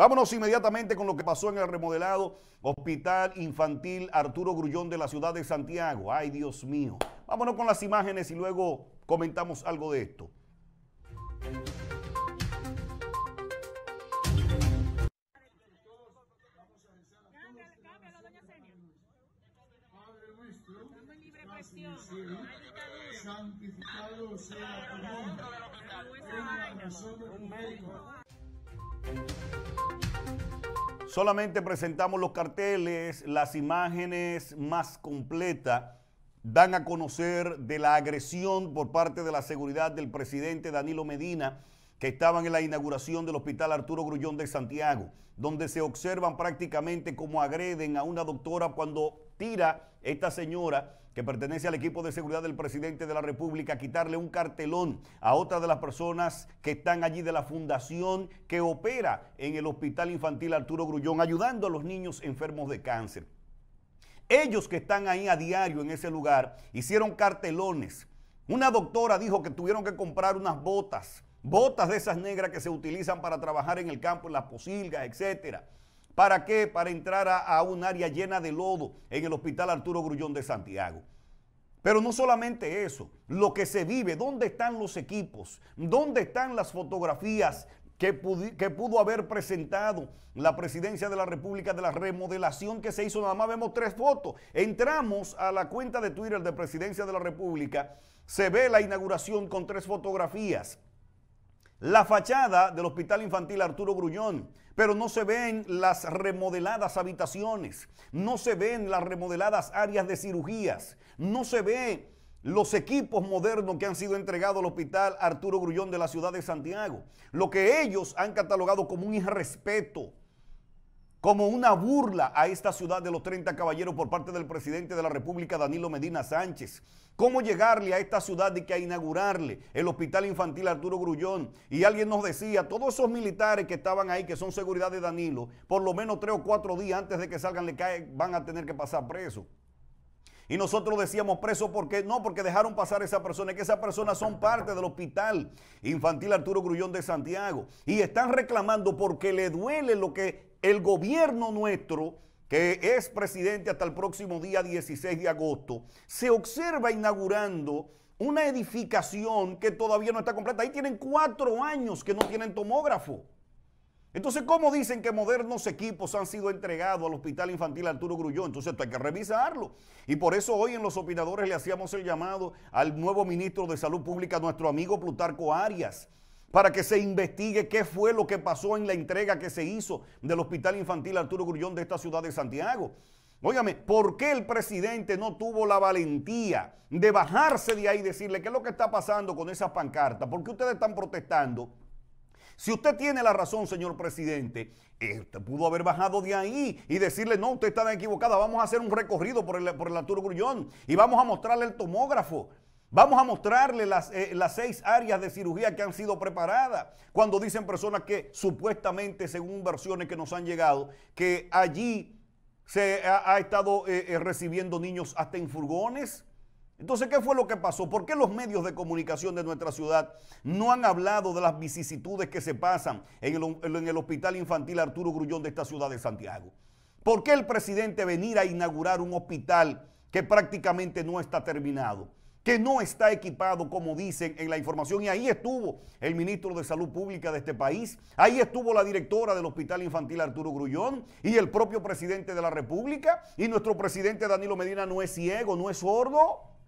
Vámonos inmediatamente con lo que pasó en el remodelado Hospital Infantil Arturo Grullón de la ciudad de Santiago. Ay, Dios mío. Vámonos con las imágenes y luego comentamos algo de esto. Santificado sea Solamente presentamos los carteles, las imágenes más completas dan a conocer de la agresión por parte de la seguridad del presidente Danilo Medina que estaban en la inauguración del Hospital Arturo Grullón de Santiago, donde se observan prácticamente cómo agreden a una doctora cuando tira esta señora que pertenece al equipo de seguridad del presidente de la República, a quitarle un cartelón a otra de las personas que están allí de la fundación que opera en el Hospital Infantil Arturo Grullón, ayudando a los niños enfermos de cáncer. Ellos que están ahí a diario en ese lugar hicieron cartelones. Una doctora dijo que tuvieron que comprar unas botas botas de esas negras que se utilizan para trabajar en el campo, en las posilgas, etcétera. ¿Para qué? Para entrar a, un área llena de lodo en el Hospital Arturo Grullón de Santiago. Pero no solamente eso, lo que se vive, ¿dónde están los equipos? ¿Dónde están las fotografías que, que pudo haber presentado la presidencia de la República de la remodelación que se hizo? Nada más vemos tres fotos. Entramos a la cuenta de Twitter de Presidencia de la República, se ve la inauguración con tres fotografías la fachada del Hospital Infantil Arturo Grullón, pero no se ven las remodeladas habitaciones, no se ven las remodeladas áreas de cirugías, no se ven los equipos modernos que han sido entregados al Hospital Arturo Grullón de la ciudad de Santiago, lo que ellos han catalogado como un irrespeto como una burla a esta ciudad de los 30 caballeros por parte del presidente de la República, Danilo Medina Sánchez. ¿Cómo llegarle a esta ciudad y que a inaugurarle el Hospital Infantil Arturo Grullón? Y alguien nos decía, todos esos militares que estaban ahí, que son seguridad de Danilo, por lo menos tres o cuatro días antes de que salgan, le caen, van a tener que pasar preso. Y nosotros decíamos preso porque no, porque dejaron pasar a esa persona, y que esas personas son parte del hospital infantil Arturo Grullón de Santiago y están reclamando porque le duele lo que el gobierno nuestro, que es presidente hasta el próximo día 16 de agosto, se observa inaugurando una edificación que todavía no está completa. Ahí tienen cuatro años que no tienen tomógrafo. Entonces, ¿cómo dicen que modernos equipos han sido entregados al Hospital Infantil Arturo Grullón? Entonces, esto hay que revisarlo. Y por eso hoy en Los Opinadores le hacíamos el llamado al nuevo ministro de Salud Pública, nuestro amigo Plutarco Arias, para que se investigue qué fue lo que pasó en la entrega que se hizo del Hospital Infantil Arturo Grullón de esta ciudad de Santiago. Óigame, ¿por qué el presidente no tuvo la valentía de bajarse de ahí y decirle qué es lo que está pasando con esas pancartas? ¿Por qué ustedes están protestando? Si usted tiene la razón, señor presidente, usted pudo haber bajado de ahí y decirle, no, usted estaba equivocada, vamos a hacer un recorrido por el, por el Arturo Grullón y vamos a mostrarle el tomógrafo. Vamos a mostrarle eh, las, seis áreas de cirugía que han sido preparadas. Cuando dicen personas que supuestamente, según versiones que nos han llegado, que allí se ha, estado eh, eh, recibiendo niños hasta en furgones. Entonces, ¿qué fue lo que pasó? ¿Por qué los medios de comunicación de nuestra ciudad no han hablado de las vicisitudes que se pasan en el, en el Hospital Infantil Arturo Grullón de esta ciudad de Santiago? ¿Por qué el presidente venir a inaugurar un hospital que prácticamente no está terminado? que no está equipado, como dicen en la información. Y ahí estuvo el ministro de Salud Pública de este país, ahí estuvo la directora del Hospital Infantil Arturo Grullón y el propio presidente de la República. Y nuestro presidente Danilo Medina no es ciego, no es sordo.